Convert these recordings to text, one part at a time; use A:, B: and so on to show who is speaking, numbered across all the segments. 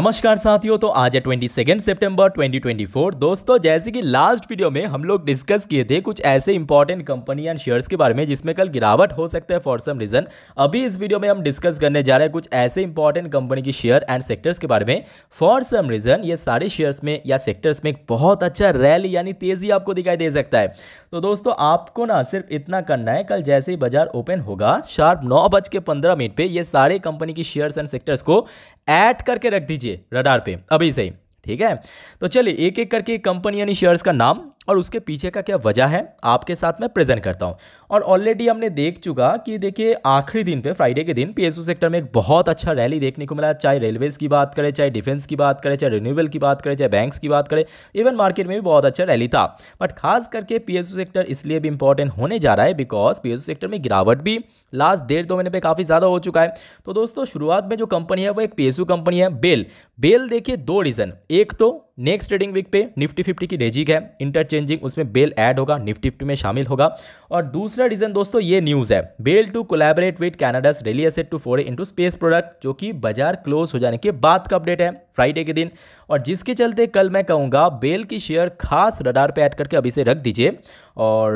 A: नमस्कार साथियों तो आज है twenty second September twenty twenty four दोस्तों जैसे कि लास्ट वीडियो में हम लोग डिस्कस किए थे कुछ ऐसे इंपॉर्टेंट कंपनी एंड शेयर्स के बारे में जिसमें कल गिरावट हो सकता है फॉर सम रीजन अभी इस वीडियो में हम डिस्कस करने जा रहे हैं कुछ ऐसे इंपॉर्टेंट कंपनी की शेयर एंड सेक्टर्स के बारे में फॉर सम रीजन ये सारे शेयर्स में या सेक्टर्स में एक बहुत अच्छा रैली यानी तेजी आपको दिखाई दे सकता है तो दोस्तों आपको ना सिर्फ इतना करना है कल जैसे ही बाजार ओपन होगा शार्प नौ बज के पंद्रह मिनट पर यह सारे कंपनी की शेयर्स एंड सेक्टर्स को ऐड करके रख दीजिए रडार पे अभी से ही ठीक है तो चलिए एक एक करके कंपनी यानी शेयर्स का नाम और उसके पीछे का क्या वजह है आपके साथ मैं प्रेजेंट करता हूँ और ऑलरेडी हमने देख चुका कि देखिए आखिरी दिन पे फ्राइडे के दिन पीएसयू सेक्टर में एक बहुत अच्छा रैली देखने को मिला चाहे रेलवेज की बात करें चाहे डिफेंस की बात करें चाहे रिन्यूएबल की बात करें चाहे बैंक्स की बात करें इवन मार्केट में भी बहुत अच्छा रैली था बट खास करके पीएसयू सेक्टर इसलिए भी इंपॉर्टेंट होने जा रहा है बिकॉज पीएसयू सेक्टर में गिरावट भी लास्ट डेढ़ दो महीने पर काफ़ी ज़्यादा हो चुका है तो दोस्तों शुरुआत में जो कंपनी है वो एक पीएसयू कंपनी है बेल बेल देखिए दो रीज़न एक तो नेक्स्ट ट्रेडिंग वीक पे निफ्टी फिफ्टी की रेजिक है इंटरचेंज एक्सचेंजिंग उसमें बेल ऐड होगा निफ्टी फिफ्टी में शामिल होगा और दूसरा रीज़न दोस्तों ये न्यूज़ है BEL to collaborate with Canada's rally asset to foray into space product जो कि बाजार क्लोज हो जाने के बाद का अपडेट है फ्राइडे के दिन और जिसके चलते कल मैं कहूँगा बेल की शेयर खास रडार पर ऐड करके अभी से रख दीजिए और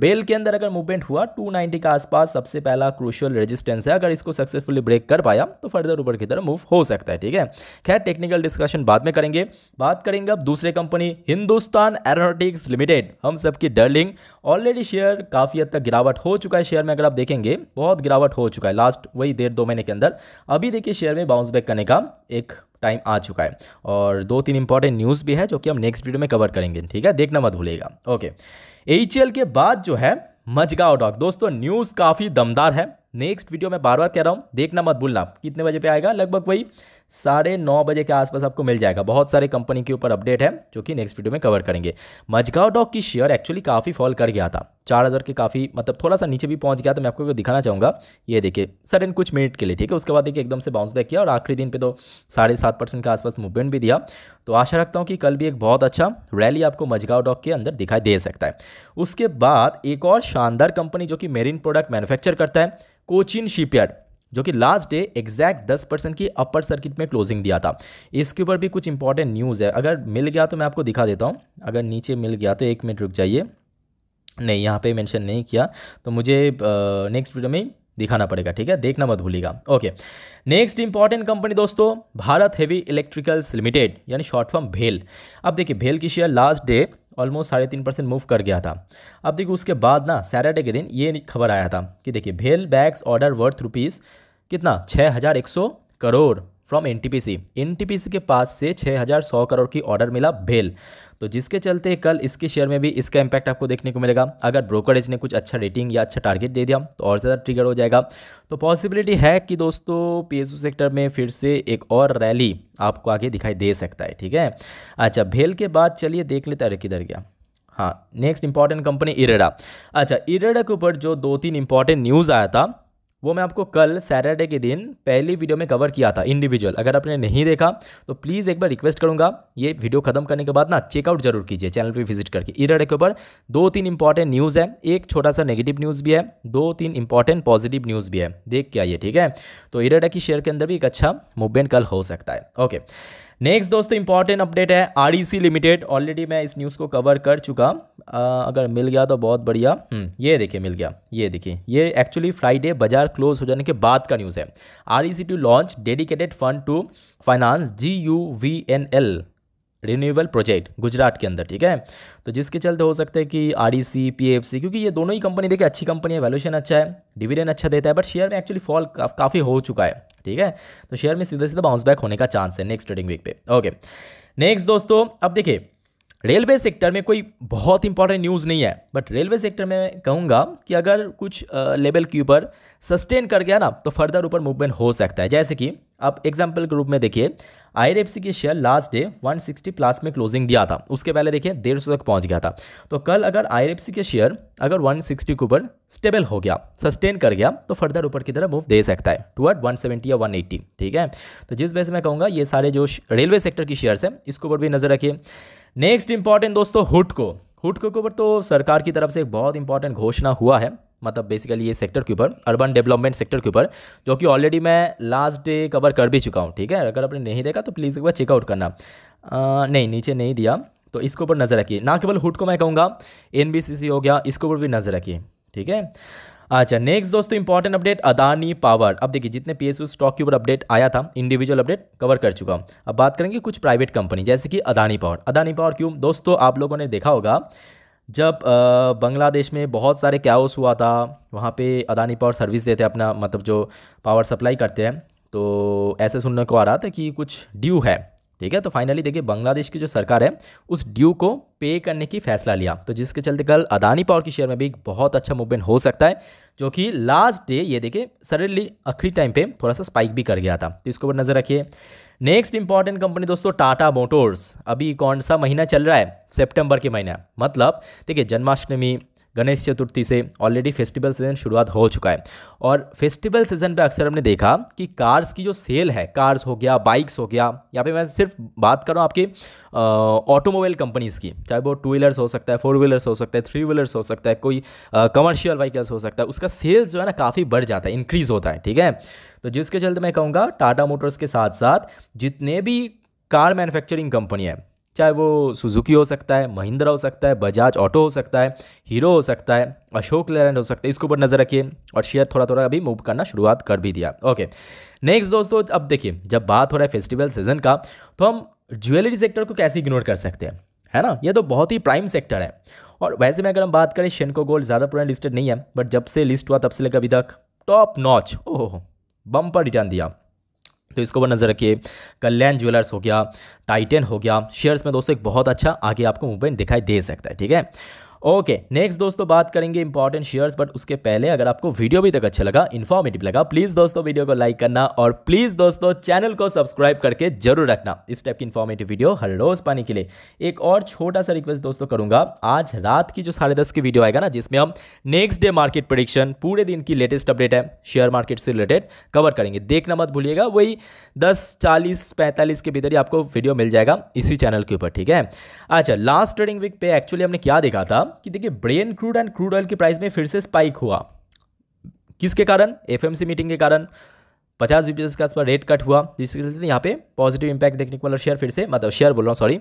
A: बेल के अंदर अगर मूवमेंट हुआ 290 के आसपास सबसे पहला क्रूशियल रेजिस्टेंस है अगर इसको सक्सेसफुली ब्रेक कर पाया तो फर्दर ऊपर की तरफ मूव हो सकता है ठीक है खैर टेक्निकल डिस्कशन बाद में करेंगे बात करेंगे अब दूसरे कंपनी हिंदुस्तान एरोनोटिक्स लिमिटेड हम सबकी डर्लिंग ऑलरेडी शेयर काफ़ी हद तक गिरावट हो चुका है शेयर में अगर आप देखेंगे बहुत गिरावट हो चुका है लास्ट वही डेढ़ दो महीने के अंदर अभी देखिए शेयर में बाउंस बैक करने का एक टाइम आ चुका है और दो तीन इंपॉर्टेंट न्यूज़ भी है जो कि हम नेक्स्ट वीडियो में कवर करेंगे ठीक है देखना मत भूलेगा ओके एच के बाद जो है मजगाव डॉग दोस्तों न्यूज़ काफ़ी दमदार है नेक्स्ट वीडियो में बार बार कह रहा हूँ देखना मत भूलना कितने बजे पे आएगा लगभग वही साढ़े नौ बजे के आसपास आपको मिल जाएगा बहुत सारे कंपनी के ऊपर अपडेट है जो कि नेक्स्ट वीडियो में कवर करेंगे मजगांव डॉक की शेयर एक्चुअली काफ़ी फॉल कर गया था चार हज़ार के काफ़ी मतलब थोड़ा सा नीचे भी पहुंच गया तो मैं आपको दिखाना चाहूँगा ये देखिए सडन कुछ मिनट के लिए ठीक है उसके बाद देखिए एकदम से बाउंस बैक किया और आखिरी दिन पे तो साढ़े सात परसेंट के आसपास मूवमेंट भी दिया तो आशा रखता हूँ कि कल भी एक बहुत अच्छा रैली आपको मजगांव डॉक के अंदर दिखाई दे सकता है उसके बाद एक और शानदार कंपनी जो कि मेरीन प्रोडक्ट मैनुफैक्चर करता है कोचिन शिपयार्ड जो कि लास्ट डे एग्जैक्ट 10 परसेंट की अपर सर्किट में क्लोजिंग दिया था इसके ऊपर भी कुछ इंपॉर्टेंट न्यूज़ है अगर मिल गया तो मैं आपको दिखा देता हूँ अगर नीचे मिल गया तो एक मिनट रुक जाइए नहीं यहाँ पे मेंशन नहीं किया तो मुझे नेक्स्ट वीडियो में दिखाना पड़ेगा ठीक है देखना मत भूलिएगा ओके नेक्स्ट इंपॉर्टेंट कंपनी दोस्तों भारत हेवी इलेक्ट्रिकल्स लिमिटेड यानी शॉर्ट फॉर्म भेल अब देखिए भेल की शेयर लास्ट डे ऑलमोस्ट साढ़े तीन परसेंट मूव कर गया था अब देखिए उसके बाद ना सैटरडे के दिन ये खबर आया था कि देखिए भेल बैग्स ऑर्डर वर्थ रुपीज़ कितना छः हज़ार एक सौ crore from N T P C N T P C के पास से छः हज़ार सौ करोड़ की ऑर्डर मिला भेल तो जिसके चलते कल इसके शेयर में भी इसका इंपैक्ट आपको देखने को मिलेगा अगर ब्रोकरेज ने कुछ अच्छा रेटिंग या अच्छा टारगेट दे दिया तो और ज़्यादा ट्रिगर हो जाएगा तो पॉसिबिलिटी है कि दोस्तों पी सेक्टर में फिर से एक और रैली आपको आगे दिखाई दे सकता है ठीक है अच्छा भेल के बाद चलिए देख लेते हैं किधर गया हाँ नेक्स्ट इंपॉर्टेंट कंपनी इरेडा अच्छा इरेडा के ऊपर जो दो तीन इंपॉर्टेंट न्यूज़ आया था वो मैं आपको कल सैटरडे के दिन पहली वीडियो में कवर किया था इंडिविजुअल अगर आपने नहीं देखा तो प्लीज़ एक बार रिक्वेस्ट करूंगा ये वीडियो खत्म करने के बाद ना चेकआउट जरूर कीजिए चैनल पे विजिट करके इराडे के ऊपर दो तीन इंपॉर्टेंट न्यूज़ है एक छोटा सा नेगेटिव न्यूज़ भी है दो तीन इंपॉर्टेंट पॉजिटिव न्यूज़ भी है देख के आइए ठीक है तो इरडा की शेयर के अंदर भी एक अच्छा मूवमेंट कल हो सकता है ओके नेक्स्ट दोस्तों इंपॉर्टेंट अपडेट है आर लिमिटेड ऑलरेडी मैं इस न्यूज़ को कवर कर चुका आ, अगर मिल गया तो बहुत बढ़िया हम्म। ये देखिए मिल गया ये देखिए ये एक्चुअली फ्राइडे बाजार क्लोज हो जाने के बाद का न्यूज़ है R to launch dedicated fund to finance G U V N L renewable project Gujarat के अंदर ठीक है तो जिसके चलते हो सकते है कि R E C P F C क्योंकि ये दोनों ही कंपनी देखिए अच्छी कंपनी है वैल्यूशन अच्छा है डिविडेंड अच्छा देता है बट शेयर में एक्चुअली फॉल काफ़ी हो चुका है ठीक है तो शेयर में सीधे सीधा बाउंस बैक होने का चांस है नेक्स्ट ट्रेडिंग वीक पे ओके नेक्स्ट दोस्तों अब देखिए रेलवे सेक्टर में कोई बहुत इंपॉर्टेंट न्यूज़ नहीं है बट रेलवे सेक्टर में कहूँगा कि अगर कुछ लेवल के ऊपर सस्टेन कर गया ना तो फर्दर ऊपर मूवमेंट हो सकता है जैसे कि आप एग्जाम्पल के रूप में देखिए आई के शेयर लास्ट डे 160 प्लस में क्लोजिंग दिया था उसके पहले देखिए डेढ़ सौ तक पहुँच गया था तो कल अगर आई के शेयर अगर 160 के ऊपर स्टेबल हो गया सस्टेन कर गया तो फर्दर ऊपर की तरफ मूव दे सकता है टूअर्ड 170 या 180 ठीक है तो जिस वजह से मैं कहूँगा ये सारे जो रेलवे सेक्टर की शेयर्स हैं इसके ऊपर भी नज़र रखिए नेक्स्ट इंपॉर्टेंट दोस्तों हुटको हुटको के ऊपर तो सरकार की तरफ से एक बहुत इंपॉर्टेंट घोषणा हुआ है मतलब बेसिकली ये सेक्टर के ऊपर अर्बन डेवलपमेंट सेक्टर के ऊपर जो कि ऑलरेडी मैं लास्ट डे कवर कर भी चुका हूँ ठीक है अगर आपने नहीं देखा तो प्लीज़ एक बार चेकआउट करना आ, नहीं नीचे नहीं दिया तो इसके ऊपर नज़र रखिए ना केवल हुट को मैं कहूँगा एन हो गया इसके ऊपर भी नज़र रखिए ठीक है अच्छा नेक्स्ट दोस्तों इंपॉर्टेंट अपडेट अदानी पावर अब देखिए जितने पी स्टॉक के ऊपर अपडेट आया था इंडिविजुअल अपडेट कवर कर चुका हूँ अब बात करेंगे कुछ प्राइवेट कंपनी जैसे कि अदानी पावर अदानी पावर क्यों दोस्तों आप लोगों ने देखा होगा जब बांग्लादेश में बहुत सारे क्याओस हुआ था वहाँ पर अदानी पावर सर्विस देते हैं अपना मतलब जो पावर सप्लाई करते हैं तो ऐसे सुनने को आ रहा था कि कुछ ड्यू है ठीक है तो फाइनली देखिए बांग्लादेश की जो सरकार है उस ड्यू को पे करने की फैसला लिया तो जिसके चलते कल अदानी पावर के शेयर में भी बहुत अच्छा मूवमेंट हो सकता है जो कि लास्ट डे ये देखिए सडनली आखिरी टाइम पे थोड़ा सा स्पाइक भी कर गया था तो इसके ऊपर नज़र रखिए नेक्स्ट इंपॉर्टेंट कंपनी दोस्तों टाटा मोटर्स अभी कौन सा महीना चल रहा है सेप्टेम्बर के महीना मतलब देखिए जन्माष्टमी गणेश चतुर्थी से ऑलरेडी फेस्टिवल सीजन शुरुआत हो चुका है और फेस्टिवल सीजन पे अक्सर हमने देखा कि कार्स की जो सेल है कार्स हो गया बाइक्स हो गया यहाँ पे मैं सिर्फ बात कर रहा हूँ आपकी ऑटोमोबाइल कंपनीज़ की चाहे वो टू व्हीलर्स हो सकता है फोर व्हीलर्स हो सकता है थ्री व्हीलर्स हो सकता है कोई कमर्शियल व्हीकल्स हो सकता है उसका सेल्स जो है ना काफ़ी बढ़ जाता है इंक्रीज़ होता है ठीक है तो जिसके चलते मैं कहूँगा टाटा मोटर्स के साथ साथ जितने भी कार मैन्युफैक्चरिंग कंपनी है चाहे वो सुजुकी हो सकता है महिंद्रा हो सकता है बजाज ऑटो हो सकता है हीरो हो सकता है अशोक लेलैंड हो सकता है इसके ऊपर नज़र रखिए और शेयर थोड़ा थोड़ा अभी मूव करना शुरुआत कर भी दिया ओके नेक्स्ट दोस्तों अब देखिए जब बात हो रहा है फेस्टिवल सीजन का तो हम ज्वेलरी सेक्टर को कैसे इग्नोर कर सकते हैं है ना ये तो बहुत ही प्राइम सेक्टर है और वैसे में अगर हम बात करें शेनको गोल्ड ज़्यादा पुराना लिस्टेड नहीं है बट जब से लिस्ट हुआ तब से लेकर अभी तक टॉप नॉच ओहो पर रिटर्न दिया तो इसको ऊपर नज़र रखिए कल्याण ज्वेलर्स हो गया टाइटन हो गया शेयर्स में दोस्तों एक बहुत अच्छा आगे आपको मूवमेंट दिखाई दे सकता है ठीक है ओके नेक्स्ट दोस्तों बात करेंगे इंपॉर्टेंट शेयर्स बट उसके पहले अगर आपको वीडियो भी तक अच्छा लगा इन्फॉर्मेटिव लगा प्लीज़ दोस्तों वीडियो को लाइक करना और प्लीज़ दोस्तों चैनल को सब्सक्राइब करके जरूर रखना इस टाइप की इन्फॉर्मेटिव वीडियो हर रोज़ पाने के लिए एक और छोटा सा रिक्वेस्ट दोस्तों करूंगा आज रात की जो साढ़े दस की वीडियो आएगा ना जिसमें हम नेक्स्ट डे मार्केट प्रोडिक्शन पूरे दिन की लेटेस्ट अपडेट है शेयर मार्केट से रिलेटेड कवर करेंगे देखना मत भूलिएगा वही दस चालीस पैंतालीस के भीतर ही आपको वीडियो मिल जाएगा इसी चैनल के ऊपर ठीक है अच्छा लास्ट ट्रेडिंग वीक पे एक्चुअली हमने क्या देखा था कि देखिए brent crude and crude oil की प्राइस में फिर से स्पाइक हुआ किसके कारण एफएमसी मीटिंग के कारण पचास बीपीएस के आसपास रेट कट हुआ जिसके चलते यहाँ पे पॉजिटिव इंपैक्ट देखने को मिला शेयर फिर से मतलब शेयर बोल रहा हूँ sorry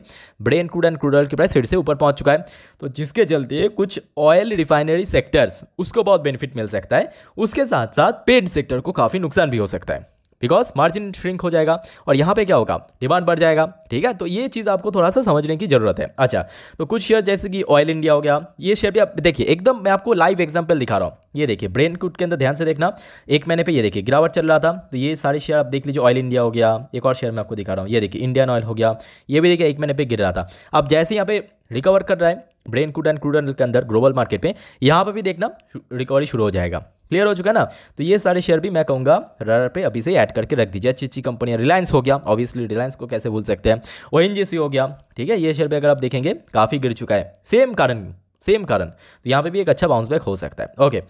A: brent crude and crude oil की प्राइस फिर से ऊपर पहुँच चुका है तो जिसके चलते कुछ ऑयल रिफाइनरी सेक्टर्स उसको बहुत बेनिफिट मिल सकता है उसके साथ साथ पेड सेक्टर को काफ़ी नुकसान भी हो सकता है बिकॉज मार्जिन श्रिंक हो जाएगा और यहाँ पे क्या होगा डिमांड बढ़ जाएगा ठीक है तो ये चीज़ आपको थोड़ा सा समझने की ज़रूरत है अच्छा तो कुछ शेयर जैसे कि ऑयल इंडिया हो गया ये शेयर भी आप देखिए एकदम मैं आपको लाइव एग्जाम्पल दिखा रहा हूँ ये देखिए ब्रेन कूट के अंदर ध्यान से देखना एक महीने पे ये देखिए गिरावट चल रहा था तो ये सारे शेयर आप देख लीजिए ऑयल इंडिया हो गया एक और शेयर मैं आपको दिखा रहा हूँ ये देखिए इंडियन ऑयल हो गया ये भी देखिए एक महीने पर गिर रहा था अब जैसे यहाँ पे रिकवर कर रहा है ब्रेन कूड एंड क्रूड के अंदर ग्लोबल मार्केट में यहाँ पर भी देखना रिकवरी शुरू हो जाएगा क्लियर हो चुका है ना तो ये सारे शेयर भी मैं कहूँगा रर पे अभी से ऐड करके रख दीजिए अच्छी अच्छी कंपनियाँ रिलायंस हो गया ऑब्वियसली रिलायंस को कैसे भूल सकते हैं ओ हो गया ठीक है ये शेयर भी अगर आप देखेंगे काफ़ी गिर चुका है सेम कारण सेम कारण तो यहाँ पे भी एक अच्छा बाउंस बैक हो सकता है ओके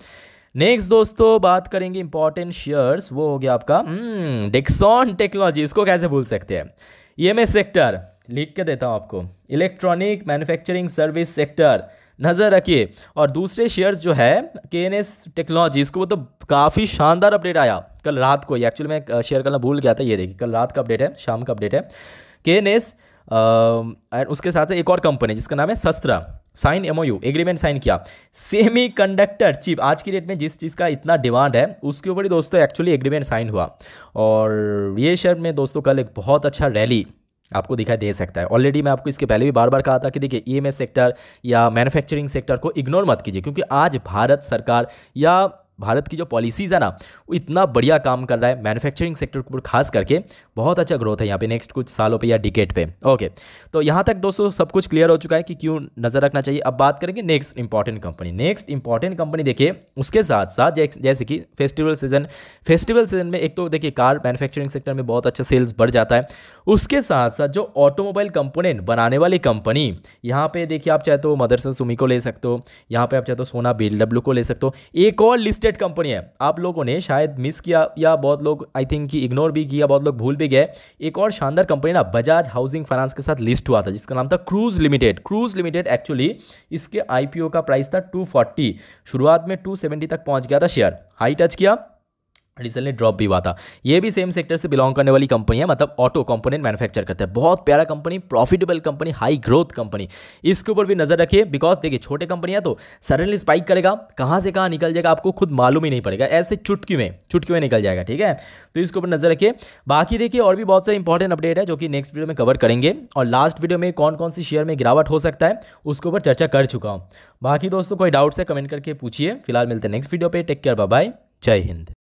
A: नेक्स्ट दोस्तों बात करेंगे इंपॉर्टेंट शेयर्स वो हो गया आपका डिक्सॉन टेक्नोलॉजी इसको कैसे भूल सकते हैं ई e सेक्टर लिख के देता हूँ आपको इलेक्ट्रॉनिक मैन्युफैक्चरिंग सर्विस सेक्टर नज़र रखिए और दूसरे शेयर्स जो है के एन एस टेक्नोलॉजी इसको वो तो काफ़ी शानदार अपडेट आया कल रात को एक्चुअली मैं शेयर करना भूल गया था ये देखिए कल रात का अपडेट है शाम का अपडेट है के एन एस एंड उसके साथ एक और कंपनी जिसका नाम है सस्त्रा साइन एम एग्रीमेंट साइन किया सेमी कंडक्टर चिप आज की डेट में जिस चीज़ का इतना डिमांड है उसके ऊपर ही दोस्तों एक्चुअली एग्रीमेंट साइन हुआ और ये शेयर में दोस्तों कल एक बहुत अच्छा रैली आपको दिखाई दे सकता है ऑलरेडी मैं आपको इसके पहले भी बार बार कहा था कि देखिए ईएमएस e सेक्टर या मैन्युफैक्चरिंग सेक्टर को इग्नोर मत कीजिए क्योंकि आज भारत सरकार या भारत की जो पॉलिसीज़ है ना वो इतना बढ़िया काम कर रहा है मैन्युफैक्चरिंग सेक्टर के ऊपर खास करके बहुत अच्छा ग्रोथ है यहाँ पे नेक्स्ट कुछ सालों पे या डिकेट पे ओके तो यहाँ तक दोस्तों सब कुछ क्लियर हो चुका है कि क्यों नज़र रखना चाहिए अब बात करेंगे next important company next important company देखिए उसके साथ साथ जैसे कि फेस्टिवल सीजन फेस्टिवल सीजन में एक तो देखिए कार मैनुफैक्चरिंग सेक्टर में बहुत अच्छा सेल्स बढ़ जाता है उसके साथ साथ जो ऑटोमोबाइल कंपोनेंट बनाने वाली कंपनी यहाँ पे देखिए आप चाहे तो मदरसन सुमी को ले सकते हो यहाँ पर आप चाहे तो सोना बी को ले सकते हो एक और लिस्ट लिस्टेड कंपनी है आप लोगों ने शायद मिस किया या बहुत लोग आई थिंक कि इग्नोर भी किया बहुत लोग भूल भी गए एक और शानदार कंपनी ना बजाज हाउसिंग फाइनेंस के साथ लिस्ट हुआ था जिसका नाम था cruise limited cruise limited actually इसके आईपीओ का प्राइस था 240 शुरुआत में 270 तक पहुंच गया था शेयर हाई टच किया रिसेंटली ड्रॉप भी हुआ था ये भी सेम सेक्टर से बिलोंग करने वाली कंपनी है मतलब ऑटो कंपोनेंट मैन्युफैक्चर करते हैं बहुत प्यारा company profitable company high growth company इसके ऊपर भी नज़र रखिए बिकॉज देखिए छोटे कंपनियां तो सडनली स्पाइक करेगा कहाँ से कहाँ निकल जाएगा आपको खुद मालूम ही नहीं पड़ेगा ऐसे चुटकी में चुटकी में निकल जाएगा ठीक है तो इसके ऊपर नज़र रखिए बाकी देखिए और भी बहुत सारे इंपॉर्टेंट अपडेट है जो कि नेक्स्ट वीडियो में कवर करेंगे और लास्ट वीडियो में कौन कौन सी शेयर में गिरावट हो सकता है उसके ऊपर चर्चा कर चुका हूँ बाकी दोस्तों कोई डाउट्स है कमेंट करके पूछिए फिलहाल मिलते हैं नेक्स्ट वीडियो पर टेक केयर बाय जय हिंद